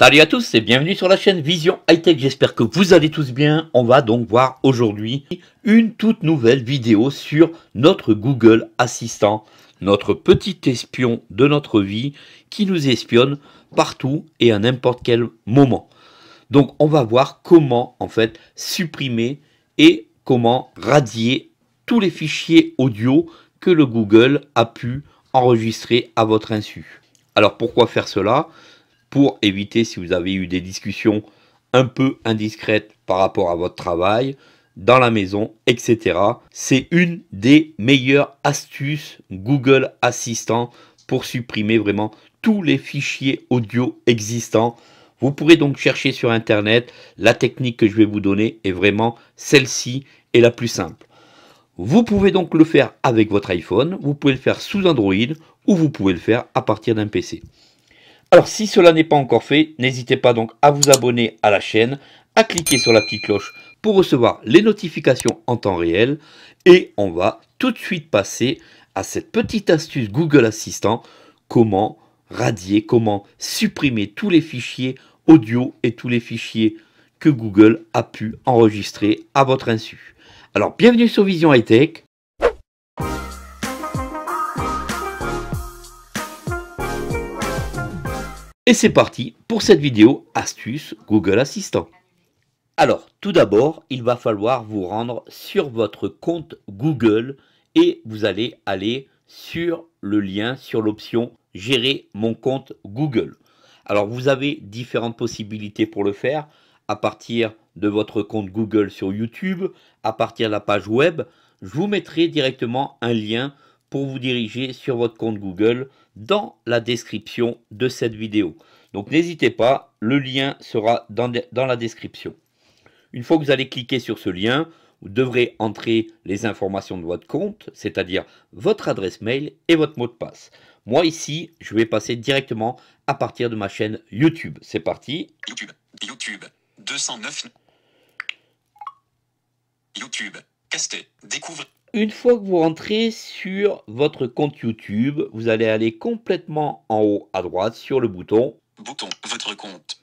Salut à tous et bienvenue sur la chaîne Vision Hightech, j'espère que vous allez tous bien. On va donc voir aujourd'hui une toute nouvelle vidéo sur notre Google Assistant, notre petit espion de notre vie qui nous espionne partout et à n'importe quel moment. Donc on va voir comment en fait supprimer et comment radier tous les fichiers audio que le Google a pu enregistrer à votre insu. Alors pourquoi faire cela pour éviter, si vous avez eu des discussions un peu indiscrètes par rapport à votre travail, dans la maison, etc. C'est une des meilleures astuces Google Assistant pour supprimer vraiment tous les fichiers audio existants. Vous pourrez donc chercher sur Internet. La technique que je vais vous donner est vraiment celle-ci est la plus simple. Vous pouvez donc le faire avec votre iPhone, vous pouvez le faire sous Android ou vous pouvez le faire à partir d'un PC. Alors si cela n'est pas encore fait, n'hésitez pas donc à vous abonner à la chaîne, à cliquer sur la petite cloche pour recevoir les notifications en temps réel. Et on va tout de suite passer à cette petite astuce Google Assistant, comment radier, comment supprimer tous les fichiers audio et tous les fichiers que Google a pu enregistrer à votre insu. Alors bienvenue sur Vision High Tech, Et c'est parti pour cette vidéo astuce Google Assistant. Alors, tout d'abord, il va falloir vous rendre sur votre compte Google et vous allez aller sur le lien, sur l'option Gérer mon compte Google. Alors, vous avez différentes possibilités pour le faire à partir de votre compte Google sur YouTube, à partir de la page web. Je vous mettrai directement un lien pour vous diriger sur votre compte Google dans la description de cette vidéo. Donc n'hésitez pas, le lien sera dans, dans, la description. Une fois que vous allez cliquer sur ce lien, vous devrez entrer les informations de votre compte, c'est-à-dire votre adresse mail et votre mot de passe. Moi ici, je vais passer directement à partir de ma chaîne YouTube. C'est parti. YouTube, YouTube, 209. YouTube, casté, découvre. Une fois que vous rentrez sur votre compte YouTube, vous allez aller complètement en haut à droite sur le bouton votre compte,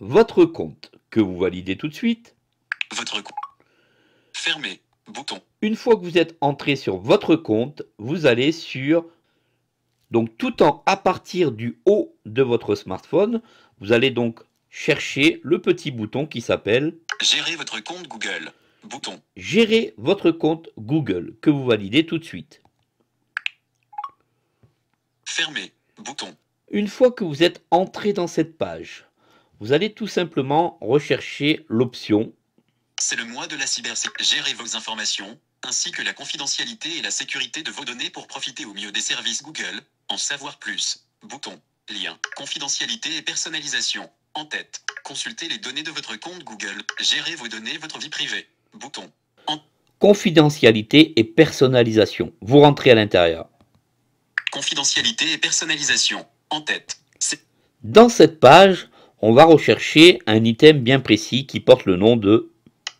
Votre compte, que vous validez tout de suite. Votre compte. bouton. Une fois que vous êtes entré sur votre compte, vous allez sur. Donc tout en à partir du haut de votre smartphone, vous allez donc chercher le petit bouton qui s'appelle Gérer votre compte Google. Bouton. Gérer votre compte Google que vous validez tout de suite. Fermer. Bouton. Une fois que vous êtes entré dans cette page, vous allez tout simplement rechercher l'option C'est le mois de la cybersécurité. Gérer vos informations, ainsi que la confidentialité et la sécurité de vos données pour profiter au mieux des services Google. En savoir plus. Bouton. Lien. Confidentialité et personnalisation. En tête. Consultez les données de votre compte Google. Gérez vos données, votre vie privée. Bouton. Confidentialité et personnalisation. Vous rentrez à l'intérieur. Confidentialité et personnalisation. En tête. Dans cette page, on va rechercher un item bien précis qui porte le nom de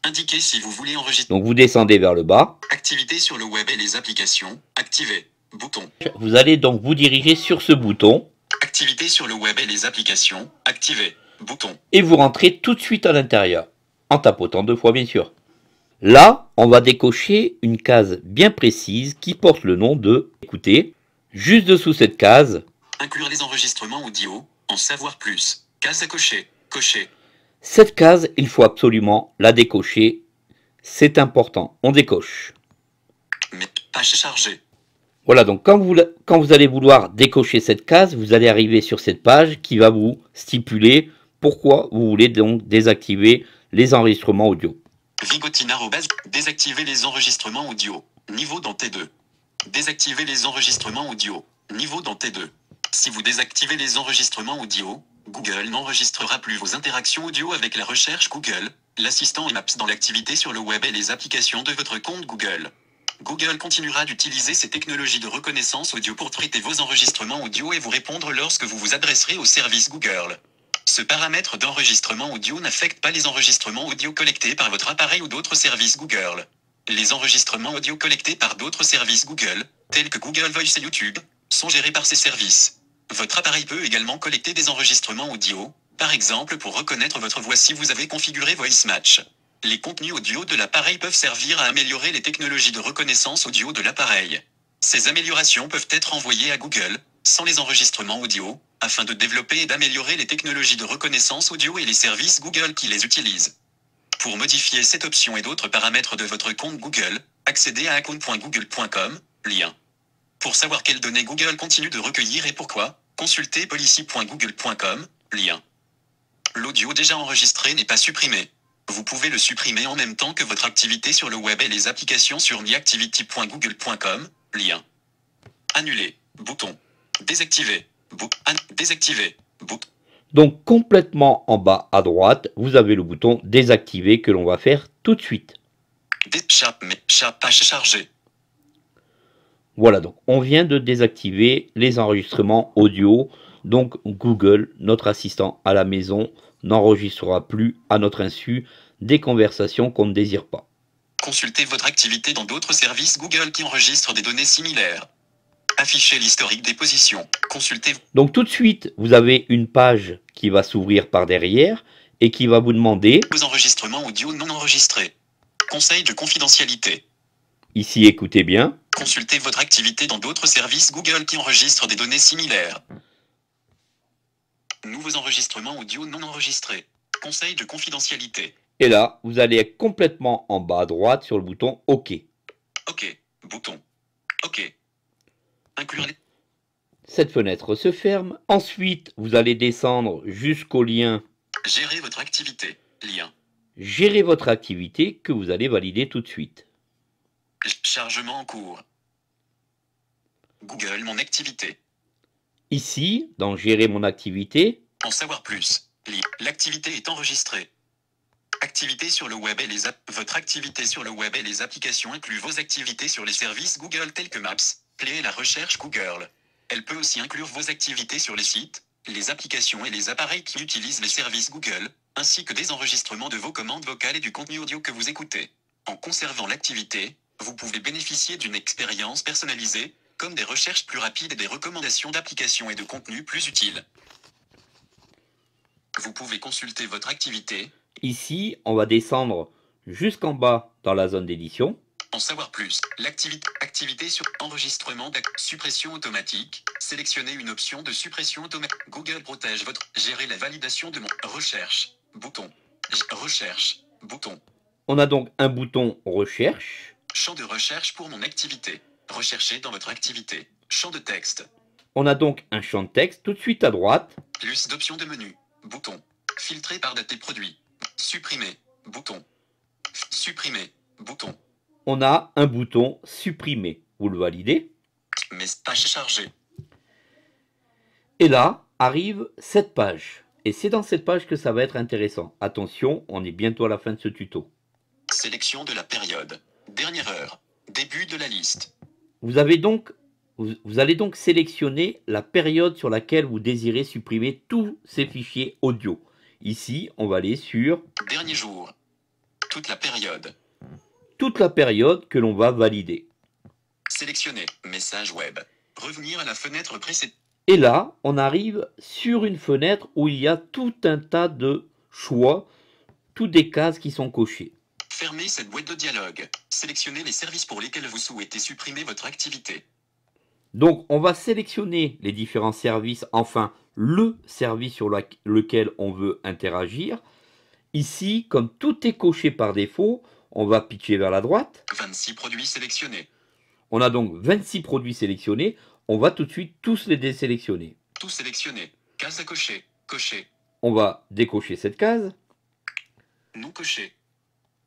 Indiquez si vous voulez enregistrer. Donc vous descendez vers le bas. Activité sur le web et les applications. Activer. Bouton. Vous allez donc vous diriger sur ce bouton. Activité sur le web et les applications. Activer. Bouton. Et vous rentrez tout de suite à l'intérieur. En tapotant deux fois bien sûr. Là, on va décocher une case bien précise qui porte le nom de Écoutez. Juste dessous cette case, Inclure les enregistrements audio, en savoir plus. Case à cocher, cocher. Cette case, il faut absolument la décocher. C'est important, on décoche. Mais pas chargée. Voilà, donc quand vous, quand vous allez vouloir décocher cette case, vous allez arriver sur cette page qui va vous stipuler pourquoi vous voulez donc désactiver les enregistrements audio. Vigotin Désactiver les enregistrements audio. Niveau dans T2. Désactiver les enregistrements audio. Niveau dans T2. Si vous désactivez les enregistrements audio, Google n'enregistrera plus vos interactions audio avec la recherche Google, l'assistant et Maps dans l'activité sur le web et les applications de votre compte Google. Google continuera d'utiliser ces technologies de reconnaissance audio pour traiter vos enregistrements audio et vous répondre lorsque vous vous adresserez au service Google. Ce paramètre d'enregistrement audio n'affecte pas les enregistrements audio collectés par votre appareil ou d'autres services Google. Les enregistrements audio collectés par d'autres services Google, tels que Google Voice et YouTube, sont gérés par ces services. Votre appareil peut également collecter des enregistrements audio, par exemple pour reconnaître votre voix si vous avez configuré Voice Match. Les contenus audio de l'appareil peuvent servir à améliorer les technologies de reconnaissance audio de l'appareil. Ces améliorations peuvent être envoyées à Google, sans les enregistrements audio, afin de développer et d'améliorer les technologies de reconnaissance audio et les services Google qui les utilisent. Pour modifier cette option et d'autres paramètres de votre compte Google, accédez à account.google.com, lien. Pour savoir quelles données Google continue de recueillir et pourquoi, consultez policy.google.com, lien. L'audio déjà enregistré n'est pas supprimé. Vous pouvez le supprimer en même temps que votre activité sur le web et les applications sur myactivity.google.com. lien. Annuler, bouton. Désactiver. Donc complètement en bas à droite, vous avez le bouton désactiver que l'on va faire tout de suite. Voilà donc, on vient de désactiver les enregistrements audio. Donc Google, notre assistant à la maison, n'enregistrera plus à notre insu des conversations qu'on ne désire pas. Consultez votre activité dans d'autres services Google qui enregistrent des données similaires. Afficher l'historique des positions. Consultez. Donc tout de suite, vous avez une page qui va s'ouvrir par derrière et qui va vous demander vos enregistrements audio non enregistrés. Conseil de confidentialité. Ici, écoutez bien. Consultez votre activité dans d'autres services Google qui enregistrent des données similaires. Nouveaux enregistrements audio non enregistrés. Conseil de confidentialité. Et là, vous allez complètement en bas à droite sur le bouton OK. OK. Bouton. OK. Cette fenêtre se ferme. Ensuite, vous allez descendre jusqu'au lien Gérer votre activité. Lien. Gérer votre activité que vous allez valider tout de suite. Chargement en cours. Google Mon activité. Ici, dans Gérer mon activité. En savoir plus. L'activité est enregistrée. Activité sur le web et les apps. Votre activité sur le web et les applications incluent vos activités sur les services Google tels que Maps, Playez la recherche Google. Elle peut aussi inclure vos activités sur les sites, les applications et les appareils qui utilisent les services Google, ainsi que des enregistrements de vos commandes vocales et du contenu audio que vous écoutez. En conservant l'activité, vous pouvez bénéficier d'une expérience personnalisée, comme des recherches plus rapides et des recommandations d'applications et de contenus plus utiles. Vous pouvez consulter votre activité. Ici, on va descendre jusqu'en bas dans la zone d'édition. En savoir plus, l'activité activité sur enregistrement suppression automatique. Sélectionnez une option de suppression automatique. Google protège votre. Gérer la validation de mon recherche. Bouton. Recherche. Bouton. On a donc un bouton recherche. Champ de recherche pour mon activité. Recherchez dans votre activité. Champ de texte. On a donc un champ de texte tout de suite à droite. Plus d'options de menu. Bouton. Filtrer par date et produit. Supprimer. Bouton. Supprimer. Bouton on a un bouton supprimer. Vous le validez. Mais pas chargé. Et là arrive cette page. Et c'est dans cette page que ça va être intéressant. Attention, on est bientôt à la fin de ce tuto. Sélection de la période. Dernière heure. Début de la liste. Vous, avez donc, vous allez donc sélectionner la période sur laquelle vous désirez supprimer tous ces fichiers audio. Ici, on va aller sur... Dernier jour. Toute la période toute la période que l'on va valider. Sélectionner message web. Revenir à la fenêtre précédente. Et là, on arrive sur une fenêtre où il y a tout un tas de choix, toutes des cases qui sont cochées. Fermez cette boîte de dialogue. Sélectionnez les services pour lesquels vous souhaitez supprimer votre activité. Donc, on va sélectionner les différents services, enfin le service sur lequel on veut interagir. Ici, comme tout est coché par défaut, on va piquer vers la droite. 26 produits sélectionnés. On a donc 26 produits sélectionnés. On va tout de suite tous les désélectionner. Tous sélectionnés. Case à cocher. Cocher. On va décocher cette case. Non cocher.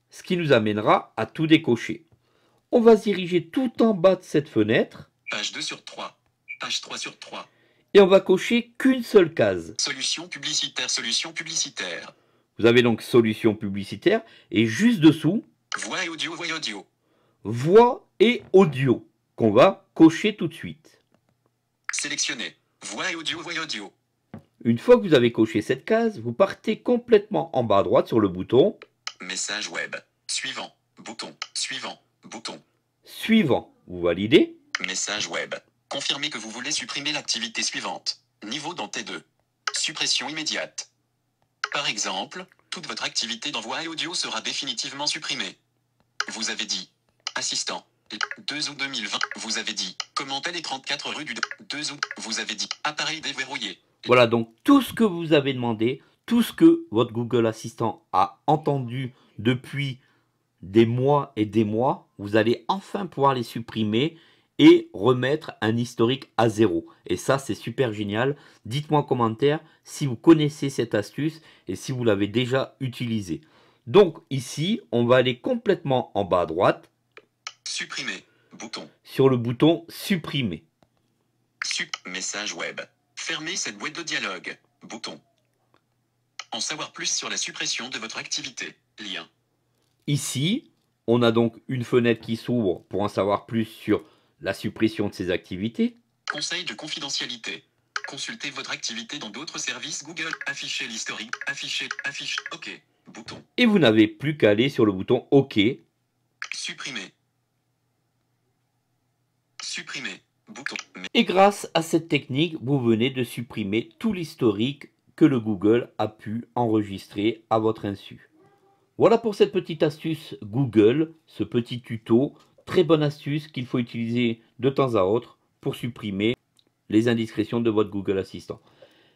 Ce qui nous amènera à tout décocher. On va se diriger tout en bas de cette fenêtre. Page 2 sur 3. Page 3 sur 3. Et on va cocher qu'une seule case. Solution publicitaire, solution publicitaire. Vous avez donc solution publicitaire et juste dessous, Voix et audio, voix et audio. Voix et audio, qu'on va cocher tout de suite. Sélectionner. Voix et audio, voix et audio. Une fois que vous avez coché cette case, vous partez complètement en bas à droite sur le bouton Message web. Suivant. Bouton. Suivant. Bouton. Suivant. Vous validez. Message web. Confirmez que vous voulez supprimer l'activité suivante. Niveau dans T2. Suppression immédiate. Par exemple, votre activité d'envoi et audio sera définitivement supprimée. Vous avez dit. Assistant. 2 août 2020. Vous avez dit. Commenter les 34 rues du 2 août. Vous avez dit. Appareil déverrouillé. Voilà donc tout ce que vous avez demandé, tout ce que votre Google Assistant a entendu depuis des mois et des mois, vous allez enfin pouvoir les supprimer et remettre un historique à zéro. Et ça, c'est super génial. Dites-moi en commentaire si vous connaissez cette astuce et si vous l'avez déjà utilisée. Donc ici, on va aller complètement en bas à droite. Supprimer. Bouton. Sur le bouton supprimer. Sup message web. Fermez cette boîte de dialogue. Bouton. En savoir plus sur la suppression de votre activité. Lien. Ici, on a donc une fenêtre qui s'ouvre pour en savoir plus sur la suppression de ces activités. Conseil de confidentialité. Consultez votre activité dans d'autres services Google. Affichez l'historique. Affichez. Affiche. OK. Bouton. Et vous n'avez plus qu'à aller sur le bouton OK. Supprimer. Supprimer. Bouton. Et grâce à cette technique, vous venez de supprimer tout l'historique que le Google a pu enregistrer à votre insu. Voilà pour cette petite astuce Google, ce petit tuto Très bonne astuce qu'il faut utiliser de temps à autre pour supprimer les indiscrétions de votre Google Assistant.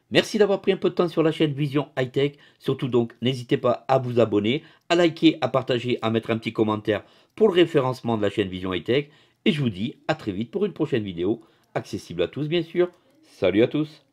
Merci d'avoir pris un peu de temps sur la chaîne Vision High Tech. Surtout donc, n'hésitez pas à vous abonner, à liker, à partager, à mettre un petit commentaire pour le référencement de la chaîne Vision High Tech. Et je vous dis à très vite pour une prochaine vidéo, accessible à tous bien sûr. Salut à tous